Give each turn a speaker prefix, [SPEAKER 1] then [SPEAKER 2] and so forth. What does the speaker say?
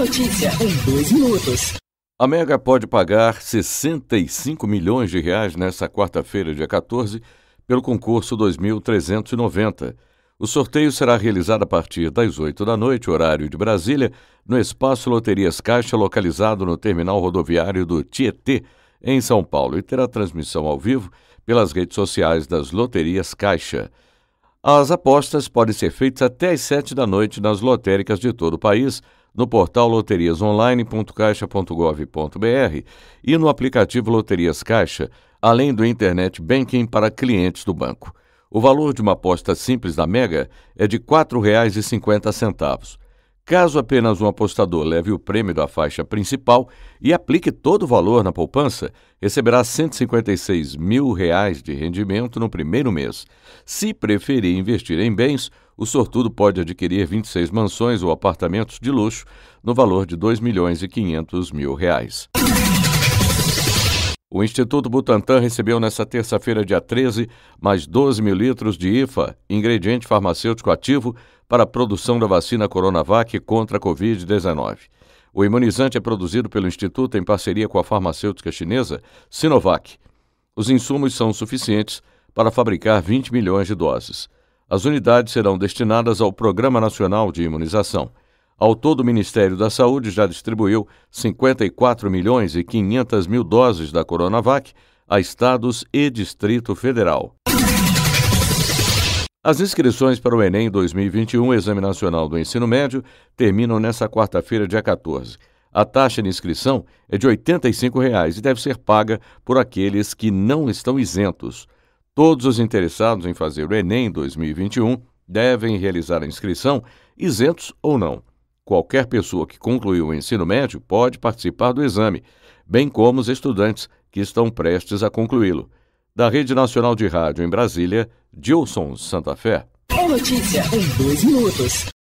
[SPEAKER 1] notícia em dois minutos. A Mega pode pagar 65 milhões de reais nesta quarta-feira, dia 14, pelo concurso 2390. O sorteio será realizado a partir das 8 da noite, horário de Brasília, no espaço Loterias Caixa, localizado no terminal rodoviário do Tietê, em São Paulo, e terá transmissão ao vivo pelas redes sociais das Loterias Caixa. As apostas podem ser feitas até às 7 da noite nas lotéricas de todo o país, no portal loteriasonline.caixa.gov.br e no aplicativo Loterias Caixa, além do Internet Banking para clientes do banco. O valor de uma aposta simples da Mega é de R$ 4,50. Caso apenas um apostador leve o prêmio da faixa principal e aplique todo o valor na poupança, receberá R$ 156 mil reais de rendimento no primeiro mês. Se preferir investir em bens, o sortudo pode adquirir 26 mansões ou apartamentos de luxo no valor de R$ 2 milhões e 500 mil reais. O Instituto Butantan recebeu nesta terça-feira, dia 13, mais 12 mil litros de IFA, ingrediente farmacêutico ativo, para a produção da vacina Coronavac contra a Covid-19. O imunizante é produzido pelo Instituto em parceria com a farmacêutica chinesa Sinovac. Os insumos são suficientes para fabricar 20 milhões de doses. As unidades serão destinadas ao Programa Nacional de Imunização. Ao todo, o Ministério da Saúde já distribuiu 54 milhões e 500 mil doses da Coronavac a estados e Distrito Federal. As inscrições para o Enem 2021, Exame Nacional do Ensino Médio, terminam nesta quarta-feira, dia 14. A taxa de inscrição é de R$ 85,00 e deve ser paga por aqueles que não estão isentos. Todos os interessados em fazer o Enem 2021 devem realizar a inscrição, isentos ou não. Qualquer pessoa que concluiu o ensino médio pode participar do exame, bem como os estudantes que estão prestes a concluí-lo. Da Rede Nacional de Rádio em Brasília, Dilson Santa Fé. É notícia em dois minutos.